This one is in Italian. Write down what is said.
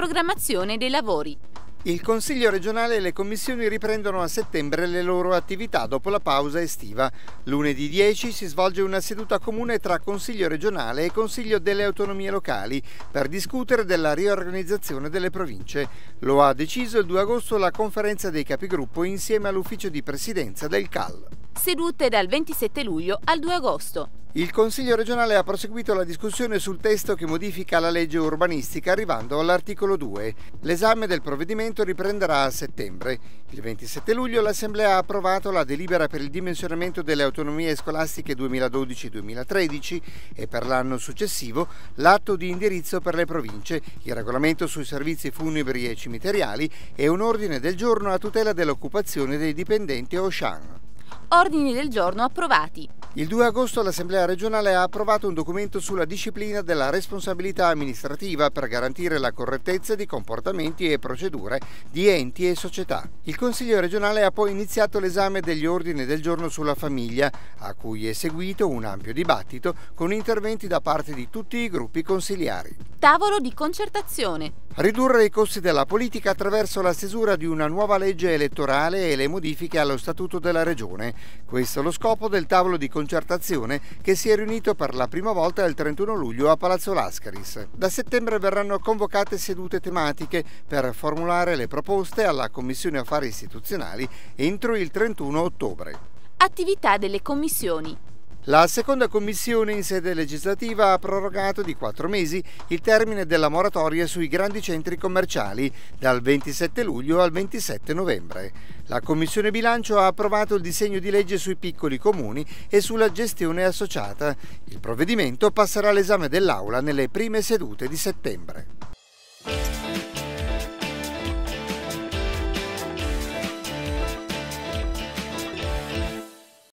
programmazione dei lavori. Il Consiglio regionale e le commissioni riprendono a settembre le loro attività dopo la pausa estiva. Lunedì 10 si svolge una seduta comune tra Consiglio regionale e Consiglio delle autonomie locali per discutere della riorganizzazione delle province. Lo ha deciso il 2 agosto la conferenza dei capigruppo insieme all'ufficio di presidenza del CAL. Sedute dal 27 luglio al 2 agosto. Il Consiglio regionale ha proseguito la discussione sul testo che modifica la legge urbanistica arrivando all'articolo 2. L'esame del provvedimento riprenderà a settembre. Il 27 luglio l'Assemblea ha approvato la delibera per il dimensionamento delle autonomie scolastiche 2012-2013 e per l'anno successivo l'atto di indirizzo per le province, il regolamento sui servizi funebri e cimiteriali e un ordine del giorno a tutela dell'occupazione dei dipendenti Ocean. Ordini del giorno approvati il 2 agosto l'Assemblea regionale ha approvato un documento sulla disciplina della responsabilità amministrativa per garantire la correttezza di comportamenti e procedure di enti e società. Il Consiglio regionale ha poi iniziato l'esame degli ordini del giorno sulla famiglia, a cui è seguito un ampio dibattito con interventi da parte di tutti i gruppi consiliari tavolo di concertazione. Ridurre i costi della politica attraverso la stesura di una nuova legge elettorale e le modifiche allo Statuto della Regione. Questo è lo scopo del tavolo di concertazione che si è riunito per la prima volta il 31 luglio a Palazzo Lascaris. Da settembre verranno convocate sedute tematiche per formulare le proposte alla Commissione Affari Istituzionali entro il 31 ottobre. Attività delle commissioni la seconda commissione in sede legislativa ha prorogato di quattro mesi il termine della moratoria sui grandi centri commerciali dal 27 luglio al 27 novembre. La commissione bilancio ha approvato il disegno di legge sui piccoli comuni e sulla gestione associata. Il provvedimento passerà all'esame dell'Aula nelle prime sedute di settembre.